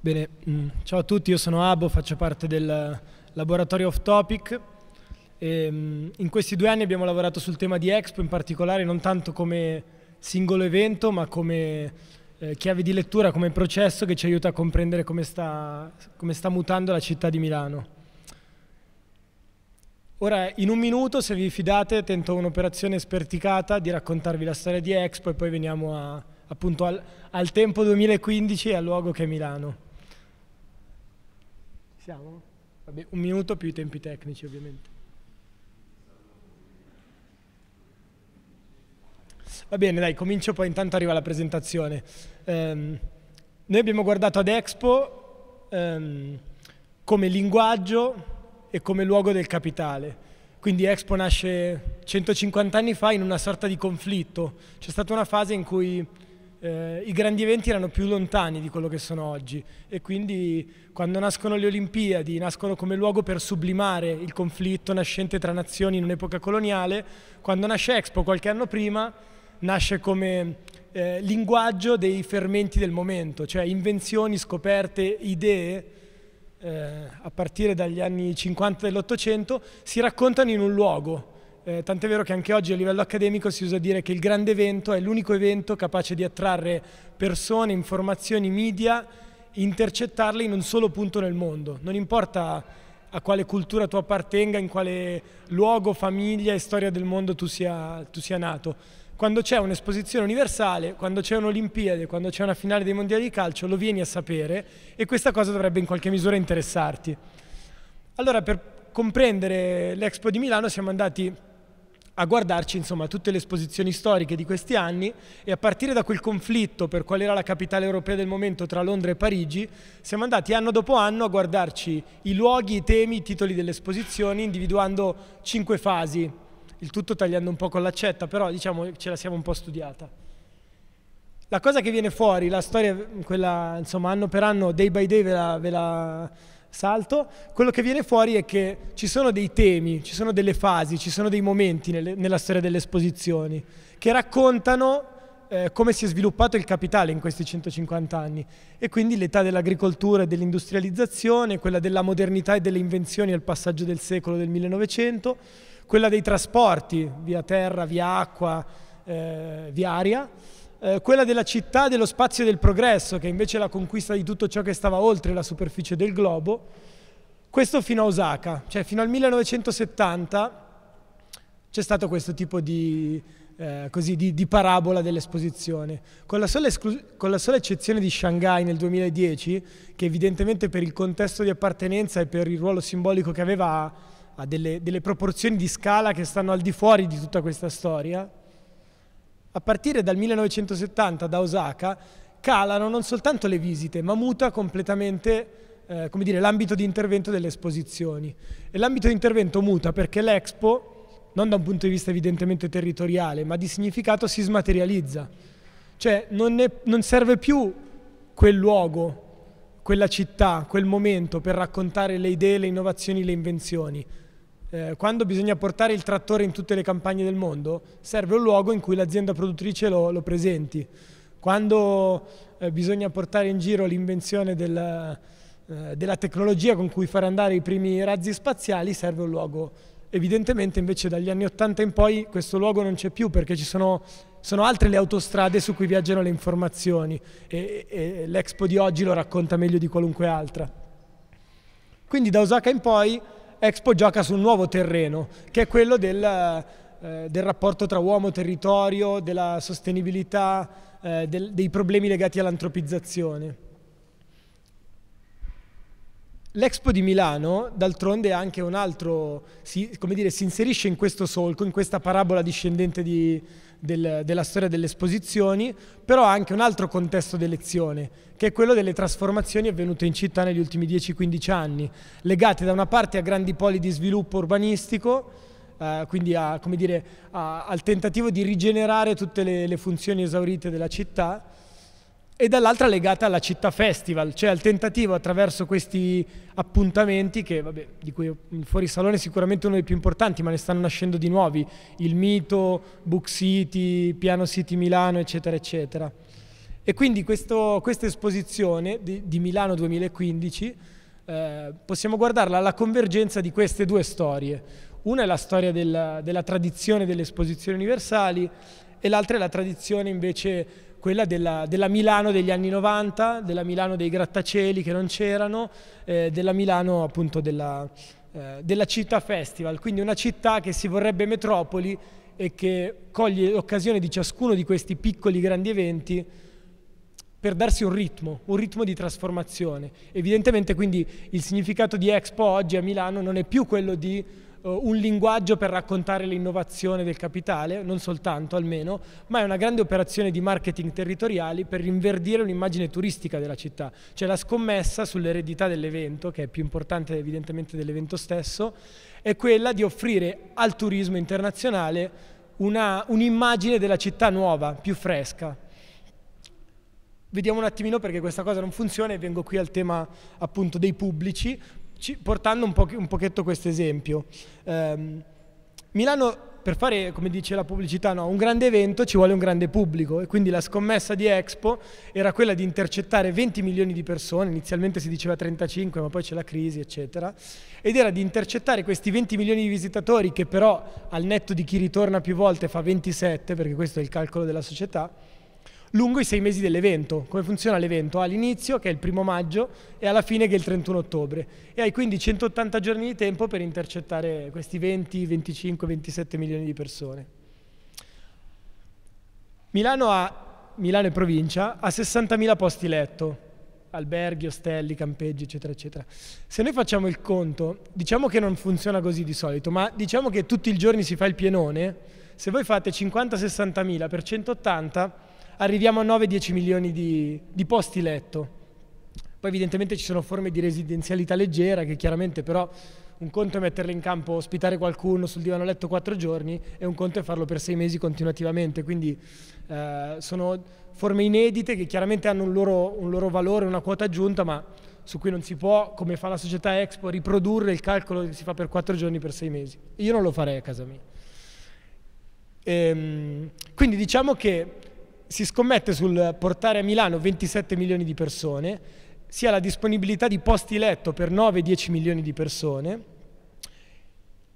Bene, mm, ciao a tutti, io sono Abo, faccio parte del laboratorio Off Topic. E, mm, in questi due anni abbiamo lavorato sul tema di Expo, in particolare non tanto come singolo evento, ma come eh, chiave di lettura, come processo che ci aiuta a comprendere come sta, come sta mutando la città di Milano. Ora, in un minuto, se vi fidate, tento un'operazione sperticata di raccontarvi la storia di Expo e poi veniamo a, appunto al, al tempo 2015 e al luogo che è Milano. Siamo? Vabbè, un minuto più i tempi tecnici ovviamente. Va bene, dai, comincio poi intanto arriva la presentazione. Um, noi abbiamo guardato ad Expo um, come linguaggio e come luogo del capitale. Quindi Expo nasce 150 anni fa in una sorta di conflitto. C'è stata una fase in cui eh, i grandi eventi erano più lontani di quello che sono oggi e quindi quando nascono le Olimpiadi nascono come luogo per sublimare il conflitto nascente tra nazioni in un'epoca coloniale, quando nasce Expo qualche anno prima nasce come eh, linguaggio dei fermenti del momento, cioè invenzioni, scoperte, idee eh, a partire dagli anni 50 dell'Ottocento si raccontano in un luogo eh, tant'è vero che anche oggi a livello accademico si usa dire che il grande evento è l'unico evento capace di attrarre persone, informazioni, media, intercettarle in un solo punto nel mondo. Non importa a quale cultura tu appartenga, in quale luogo, famiglia e storia del mondo tu sia, tu sia nato. Quando c'è un'esposizione universale, quando c'è un'Olimpiade, quando c'è una finale dei mondiali di calcio, lo vieni a sapere e questa cosa dovrebbe in qualche misura interessarti. Allora, per comprendere l'Expo di Milano siamo andati a guardarci insomma tutte le esposizioni storiche di questi anni e a partire da quel conflitto per qual era la capitale europea del momento tra Londra e Parigi siamo andati anno dopo anno a guardarci i luoghi, i temi, i titoli delle esposizioni individuando cinque fasi, il tutto tagliando un po' con l'accetta però diciamo ce la siamo un po' studiata. La cosa che viene fuori, la storia, quella insomma anno per anno, day by day ve la, ve la salto, quello che viene fuori è che ci sono dei temi, ci sono delle fasi, ci sono dei momenti nelle, nella storia delle esposizioni che raccontano eh, come si è sviluppato il capitale in questi 150 anni e quindi l'età dell'agricoltura e dell'industrializzazione, quella della modernità e delle invenzioni al passaggio del secolo del 1900, quella dei trasporti via terra, via acqua, eh, via aria eh, quella della città, dello spazio e del progresso, che invece è la conquista di tutto ciò che stava oltre la superficie del globo, questo fino a Osaka, cioè fino al 1970 c'è stato questo tipo di, eh, così, di, di parabola dell'esposizione. Con la, sola esclus- con la sola eccezione di Shanghai nel 2010, che evidentemente per il contesto di appartenenza e per il ruolo simbolico che aveva ha delle, delle proporzioni di scala che stanno al di fuori di tutta questa storia, a partire dal 1970 da Osaka calano non soltanto le visite, ma muta completamente eh, l'ambito di intervento delle esposizioni. E l'ambito di intervento muta perché l'Expo, non da un punto di vista evidentemente territoriale, ma di significato, si smaterializza. Cioè non, è, non serve più quel luogo, quella città, quel momento per raccontare le idee, le innovazioni, le invenzioni eh, quando bisogna portare il trattore in tutte le campagne del mondo, serve un luogo in cui l'azienda produttrice lo, lo presenti. Quando eh, bisogna portare in giro l'invenzione della, eh, della, tecnologia con cui far andare i primi razzi spaziali, serve un luogo. Evidentemente invece dagli anni 80 in poi questo luogo non c'è più perché ci sono, sono, altre le autostrade su cui viaggiano le informazioni e, e l'Expo di oggi lo racconta meglio di qualunque altra. Quindi da Osaka in poi Expo gioca su un nuovo terreno, che è quello del, eh, del rapporto tra uomo-territorio, della sostenibilità, eh, del, dei problemi legati all'antropizzazione. L'Expo di Milano, d'altronde, è anche un altro, si, come dire, si inserisce in questo solco, in questa parabola discendente di, del, della storia delle esposizioni, però anche un altro contesto di lezione, che è quello delle trasformazioni avvenute in città negli ultimi 10-15 anni, legate da una parte a grandi poli di sviluppo urbanistico, Uh, quindi a, dire, a, al tentativo di rigenerare tutte le, le funzioni esaurite della città e dall'altra legata alla città festival, cioè al tentativo attraverso questi appuntamenti che, vabbè, di cui il fuorisalone è sicuramente uno dei più importanti, ma ne stanno nascendo di nuovi, il Mito, Book City, Piano City Milano, eccetera, eccetera. E quindi questo, questa esposizione di, di Milano 2015 eh, possiamo guardarla alla convergenza di queste due storie. Una è la storia della, della tradizione delle esposizioni universali e l'altra è la tradizione invece quella della, della, Milano degli anni 90, della Milano dei grattacieli che non c'erano, eh, della Milano appunto della, eh, della città festival, quindi una città che si vorrebbe metropoli e che coglie l'occasione di ciascuno di questi piccoli grandi eventi per darsi un ritmo, un ritmo di trasformazione. Evidentemente quindi il significato di Expo oggi a Milano non è più quello di eh, un linguaggio per raccontare l'innovazione del capitale, non soltanto almeno, ma è una grande operazione di marketing territoriali per rinverdire un'immagine turistica della città, cioè la scommessa sull'eredità dell'evento, che è più importante evidentemente dell'evento stesso, è quella di offrire al turismo internazionale un'immagine un della città nuova, più fresca. Vediamo un attimino perché questa cosa non funziona e vengo qui al tema appunto dei pubblici, ci, portando un, po- un pochetto questo esempio, ehm, Milano per fare, come dice la pubblicità, no, un grande evento ci vuole un grande pubblico e quindi la scommessa di Expo era quella di intercettare 20 milioni di persone, inizialmente si diceva 35 ma poi c'è la crisi eccetera, ed era di intercettare questi 20 milioni di visitatori che però al netto di chi ritorna più volte fa 27 perché questo è il calcolo della società, lungo i sei mesi dell'evento. Come funziona l'evento? All'inizio, che è il primo maggio, e alla fine, che è il 31 ottobre. E hai quindi 180 giorni di tempo per intercettare questi 20, 25, 27 milioni di persone. Milano, ha, Milano e provincia ha 60.000 posti letto, alberghi, ostelli, campeggi, eccetera, eccetera. Se noi facciamo il conto, diciamo che non funziona così di solito, ma diciamo che tutti i giorni si fa il pienone, se voi fate 50 60000 per 180 arriviamo a 9-10 milioni di, di posti letto. Poi evidentemente ci sono forme di residenzialità leggera che chiaramente però un conto è metterle in campo, ospitare qualcuno sul divano letto quattro giorni e un conto è farlo per sei mesi continuativamente, quindi eh, sono forme inedite che chiaramente hanno un loro, un loro, valore, una quota aggiunta, ma su cui non si può, come fa la società Expo, riprodurre il calcolo che si fa per quattro giorni per sei mesi. Io non lo farei a casa mia. Ehm, quindi diciamo che si scommette sul portare a Milano 27 milioni di persone, si ha la disponibilità di posti letto per 9-10 milioni di persone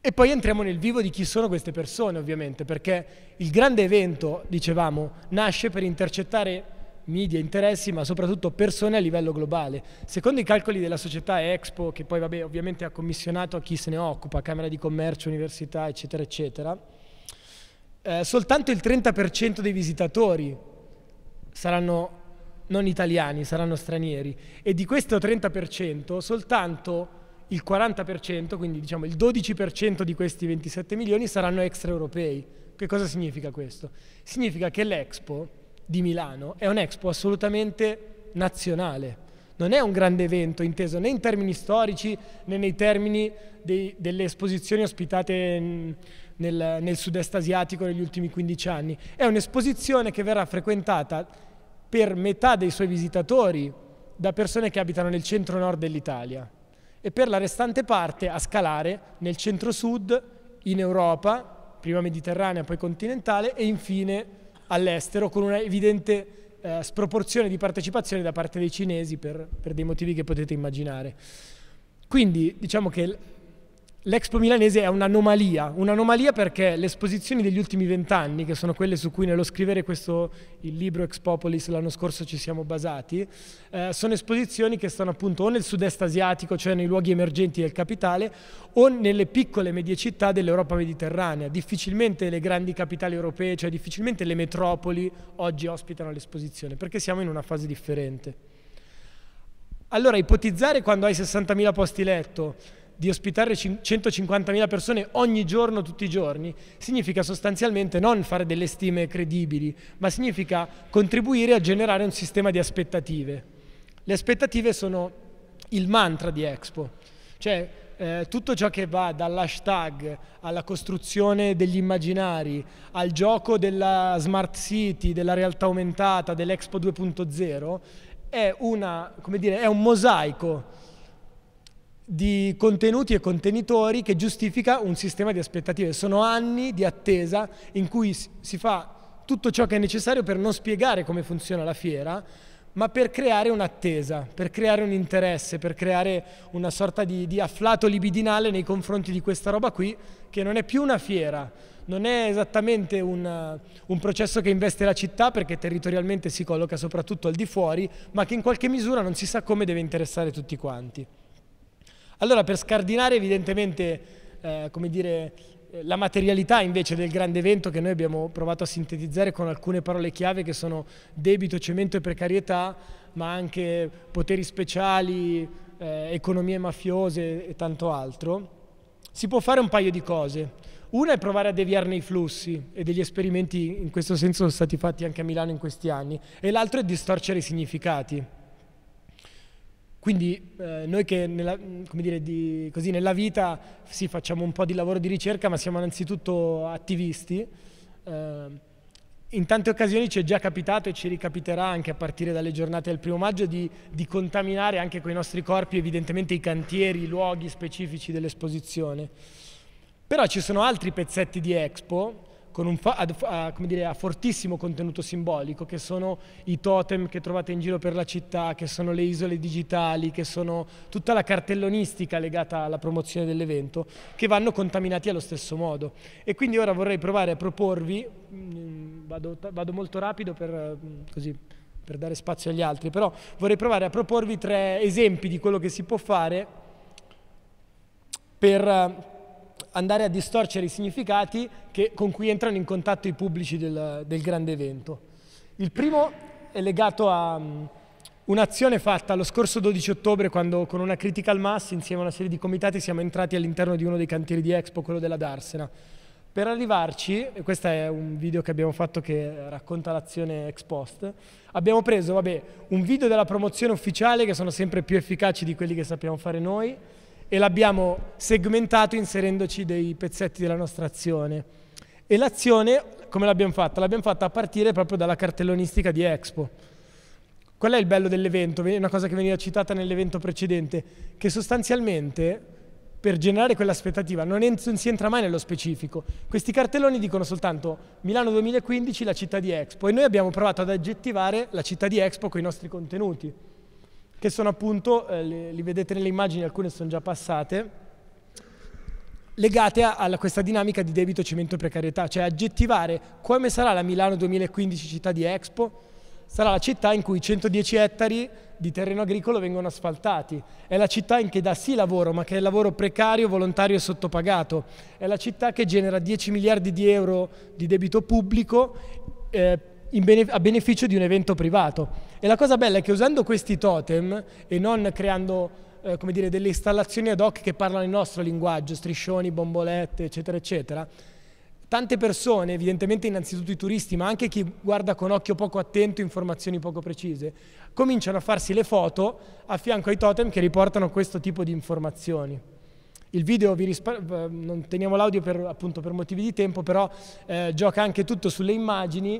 e poi entriamo nel vivo di chi sono queste persone ovviamente, perché il grande evento, dicevamo, nasce per intercettare media, interessi, ma soprattutto persone a livello globale. Secondo i calcoli della società Expo, che poi vabbè, ovviamente ha commissionato a chi se ne occupa, Camera di Commercio, Università, eccetera, eccetera, eh, soltanto il 30% dei visitatori saranno non italiani, saranno stranieri e di questo 30% soltanto il 40%, quindi diciamo il 12% di questi 27 milioni saranno extraeuropei. Che cosa significa questo? Significa che l'Expo di Milano è un'Expo assolutamente nazionale. Non è un grande evento inteso né in termini storici né nei termini dei, delle esposizioni ospitate in, nel, nel sud-est asiatico negli ultimi 15 anni. È un'esposizione che verrà frequentata per metà dei suoi visitatori da persone che abitano nel centro-nord dell'Italia e per la restante parte a scalare nel centro-sud, in Europa, prima mediterranea, poi continentale e infine all'estero con una evidente eh, sproporzione di partecipazione da parte dei cinesi per, per dei motivi che potete immaginare. Quindi diciamo che L'Expo milanese è un'anomalia, un'anomalia perché le esposizioni degli ultimi vent'anni, che sono quelle su cui nello scrivere questo, il libro Expopolis l'anno scorso ci siamo basati, eh, sono esposizioni che stanno appunto o nel sud-est asiatico, cioè nei luoghi emergenti del capitale, o nelle piccole e medie città dell'Europa mediterranea. Difficilmente le grandi capitali europee, cioè difficilmente le metropoli oggi ospitano l'esposizione, perché siamo in una fase differente. Allora, ipotizzare quando hai 60.000 posti letto di ospitare 150.000 persone ogni giorno, tutti i giorni, significa sostanzialmente non fare delle stime credibili, ma significa contribuire a generare un sistema di aspettative. Le aspettative sono il mantra di Expo, cioè eh, tutto ciò che va dall'hashtag alla costruzione degli immaginari, al gioco della smart city, della realtà aumentata, dell'Expo 2.0, è, una, dire, è un mosaico di contenuti e contenitori che giustifica un sistema di aspettative. Sono anni di attesa in cui si fa tutto ciò che è necessario per non spiegare come funziona la fiera, ma per creare un'attesa, per creare un interesse, per creare una sorta di, di afflato libidinale nei confronti di questa roba qui, che non è più una fiera, non è esattamente un, un, processo che investe la città perché territorialmente si colloca soprattutto al di fuori, ma che in qualche misura non si sa come deve interessare tutti quanti. Allora per scardinare evidentemente eh, come dire, la materialità invece del grande evento che noi abbiamo provato a sintetizzare con alcune parole chiave che sono debito, cemento e precarietà, ma anche poteri speciali, eh, economie mafiose e tanto altro, si può fare un paio di cose. Una è provare a deviarne i flussi e degli esperimenti in questo senso sono stati fatti anche a Milano in questi anni e l'altro è distorcere i significati. Quindi eh, noi che nella, dire, di, così, nella vita sì, facciamo un po' di lavoro di ricerca, ma siamo innanzitutto attivisti, eh, in tante occasioni ci è già capitato e ci ricapiterà anche a partire dalle giornate del primo maggio di, di contaminare anche con i nostri corpi evidentemente i cantieri, i luoghi specifici dell'esposizione. Però ci sono altri pezzetti di Expo con Ad, a, dire, a, fortissimo contenuto simbolico, che sono i totem che trovate in giro per la città, che sono le isole digitali, che sono tutta la cartellonistica legata alla promozione dell'evento, che vanno contaminati allo stesso modo. E quindi ora vorrei provare a proporvi, mh, mm, vado, vado, molto rapido per, mm, così, per dare spazio agli altri, però vorrei provare a proporvi tre esempi di quello che si può fare per andare a distorcere i significati che, con cui entrano in contatto i pubblici del, del grande evento. Il primo è legato a um, un'azione fatta lo scorso 12 ottobre quando con una critical mass insieme a una serie di comitati siamo entrati all'interno di uno dei cantieri di Expo, quello della Darsena. Per arrivarci, e questo è un video che abbiamo fatto che racconta l'azione ex post, abbiamo preso vabbè, un video della promozione ufficiale che sono sempre più efficaci di quelli che sappiamo fare noi, e l'abbiamo segmentato inserendoci dei pezzetti della nostra azione. E l'azione, come l'abbiamo fatta? L'abbiamo fatta a partire proprio dalla cartellonistica di Expo. Qual è il bello dell'evento? È una cosa che veniva citata nell'evento precedente, che sostanzialmente per generare quell'aspettativa non, en- non si entra mai nello specifico. Questi cartelloni dicono soltanto Milano 2015, la città di Expo, e noi abbiamo provato ad aggettivare la città di Expo con i nostri contenuti che sono appunto, eh, li, li, vedete nelle immagini, alcune sono già passate, legate a, a questa dinamica di debito, cemento e precarietà, cioè aggettivare come sarà la Milano 2015 città di Expo, sarà la città in cui 110 ettari di terreno agricolo vengono asfaltati, è la città in cui dà sì lavoro, ma che è lavoro precario, volontario e sottopagato, è la città che genera 10 miliardi di euro di debito pubblico eh, bene- a beneficio di un evento privato. E la cosa bella è che usando questi totem e non creando eh, come dire, delle installazioni ad hoc che parlano il nostro linguaggio, striscioni, bombolette, eccetera, eccetera, tante persone, evidentemente innanzitutto i turisti, ma anche chi guarda con occhio poco attento informazioni poco precise, cominciano a farsi le foto a fianco ai totem che riportano questo tipo di informazioni. Il video rispar- non teniamo l'audio per, appunto, per motivi di tempo, però eh, gioca anche tutto sulle immagini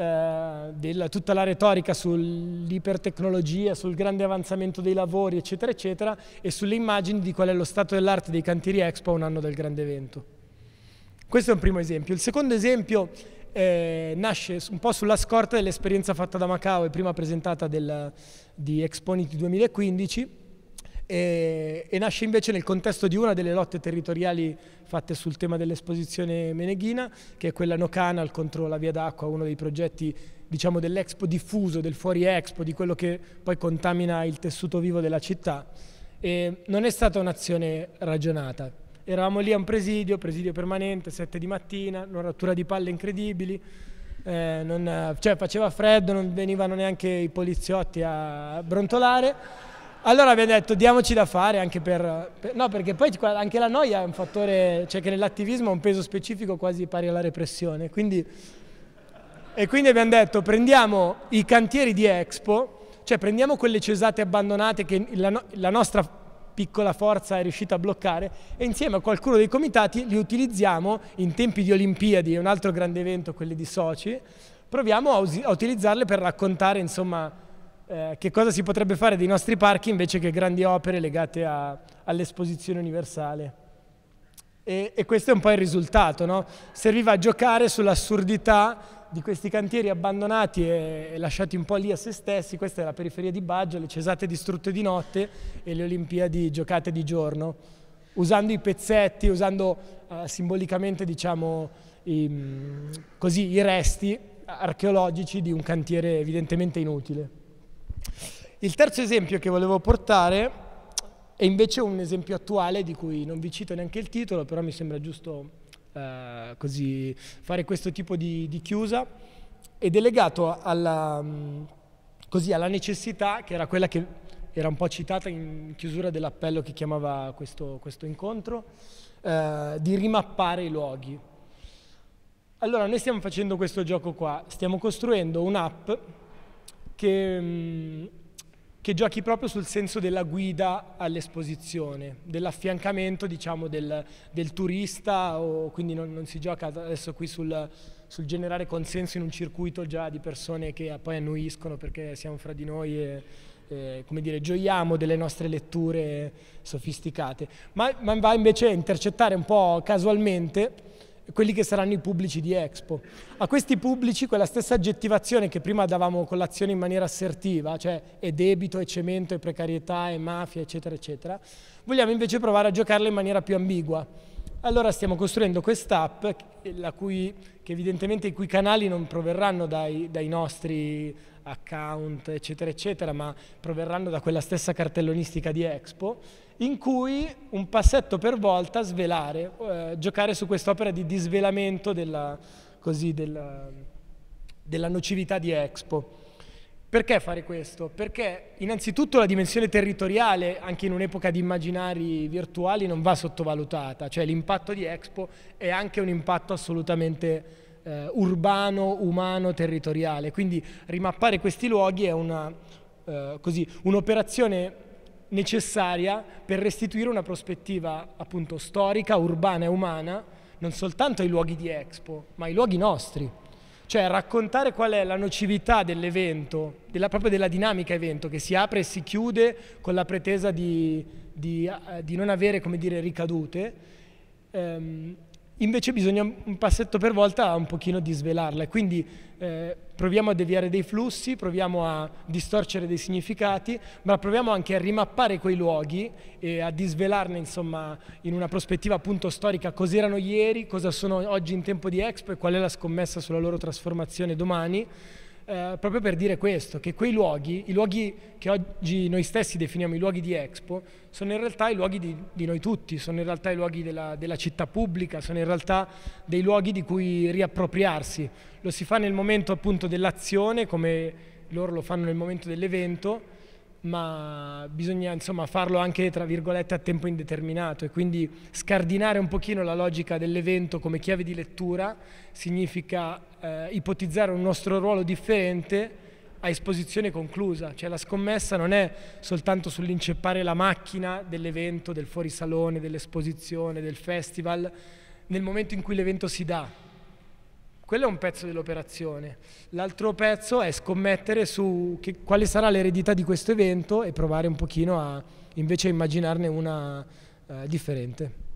eh, della, tutta la retorica sull'ipertecnologia, sul grande avanzamento dei lavori, eccetera, eccetera, e sulle immagini di qual è lo stato dell'arte dei cantieri Expo a un anno del grande evento. Questo è un primo esempio. Il secondo esempio eh, nasce un po' sulla scorta dell'esperienza fatta da Macao e prima presentata del, di Exponiti 2015, e, e, nasce invece nel contesto di una delle lotte territoriali fatte sul tema dell'esposizione meneghina, che è quella Nocanal contro la Via d'Acqua, uno dei progetti diciamo, dell'Expo diffuso, del fuori Expo, di quello che poi contamina il tessuto vivo della città. E non è stata un'azione ragionata. Eravamo lì a un presidio, presidio permanente, 7 di mattina, una rottura di palle incredibili, eh, non, cioè faceva freddo, non venivano neanche i poliziotti a brontolare. Allora abbiamo detto diamoci da fare anche per, per, No, perché poi anche la noia è un fattore, cioè che nell'attivismo ha un peso specifico quasi pari alla repressione. Quindi, e quindi abbiamo detto prendiamo i cantieri di Expo, cioè prendiamo quelle cesate abbandonate che la, no, la nostra piccola forza è riuscita a bloccare e insieme a qualcuno dei comitati li utilizziamo in tempi di Olimpiadi, un altro grande evento, quelli di Soci, proviamo a, a utilizzarle per raccontare insomma eh, che cosa si potrebbe fare dei nostri parchi invece che grandi opere legate all'esposizione universale. E, e, questo è un po' il risultato, no? serviva a giocare sull'assurdità di questi cantieri abbandonati e, e, lasciati un po' lì a se stessi, questa è la periferia di Baggio, le Cesate distrutte di notte e le Olimpiadi giocate di giorno, usando i pezzetti, usando eh, simbolicamente diciamo, i, mm, così, i resti archeologici di un cantiere evidentemente inutile. Il terzo esempio che volevo portare è invece un esempio attuale di cui non vi cito neanche il titolo, però mi sembra giusto eh, così fare questo tipo di, di chiusa ed è legato alla, mm, così, alla, necessità che era quella che era un po' citata in chiusura dell'appello che chiamava questo, questo incontro, eh, di rimappare i luoghi. Allora, noi stiamo facendo questo gioco qua, stiamo costruendo un'app che, mm, che giochi proprio sul senso della guida all'esposizione, dell'affiancamento diciamo, del, del, turista, o, quindi non, non, si gioca adesso qui sul, sul, generare consenso in un circuito già di persone che poi annuiscono perché siamo fra di noi e, eh, come dire, gioiamo delle nostre letture sofisticate, ma, ma va invece a intercettare un po' casualmente quelli che saranno i pubblici di Expo. A questi pubblici quella stessa aggettivazione che prima davamo colazione in maniera assertiva, cioè è debito, è cemento, è precarietà, è mafia, eccetera, eccetera, vogliamo invece provare a giocarla in maniera più ambigua. Allora stiamo costruendo quest'app che evidentemente i cui canali non proverranno dai, dai nostri account, eccetera, eccetera, ma proverranno da quella stessa cartellonistica di Expo, in cui un passetto per volta svelare, eh, giocare su quest'opera di disvelamento della, così, della, della nocività di Expo. Perché fare questo? Perché innanzitutto la dimensione territoriale, anche in un'epoca di immaginari virtuali, non va sottovalutata, cioè l'impatto di Expo è anche un impatto assolutamente eh, urbano, umano, territoriale. Quindi rimappare questi luoghi è una, eh, così, un'operazione necessaria per restituire una prospettiva appunto storica, urbana e umana non soltanto ai luoghi di Expo, ma ai luoghi nostri. Cioè raccontare qual è la nocività dell'evento, della, proprio della dinamica evento che si apre e si chiude con la pretesa di, di, eh, di non avere come dire, ricadute. Ehm, invece bisogna un passetto per volta un pochino disvelarla e quindi eh, proviamo a deviare dei flussi, proviamo a distorcere dei significati, ma proviamo anche a rimappare quei luoghi e a disvelarne insomma in una prospettiva appunto storica cosa erano ieri, cosa sono oggi in tempo di Expo e qual è la scommessa sulla loro trasformazione domani. Eh, proprio per dire questo, che quei luoghi, i luoghi che oggi noi stessi definiamo i luoghi di Expo, sono in realtà i luoghi di, di noi tutti, sono in realtà i luoghi della, della città pubblica, sono in realtà dei luoghi di cui riappropriarsi. Lo si fa nel momento appunto dell'azione, come loro lo fanno nel momento dell'evento, ma bisogna insomma, farlo anche tra virgolette a tempo indeterminato e quindi scardinare un pochino la logica dell'evento come chiave di lettura significa eh, ipotizzare un nostro ruolo differente a esposizione conclusa, cioè la scommessa non è soltanto sull'inceppare la macchina dell'evento, del fuorisalone, dell'esposizione, del festival, nel momento in cui l'evento si dà, quello è un pezzo dell'operazione. L'altro pezzo è scommettere su che, quale sarà l'eredità di questo evento e provare un pochino a invece immaginarne una eh, differente.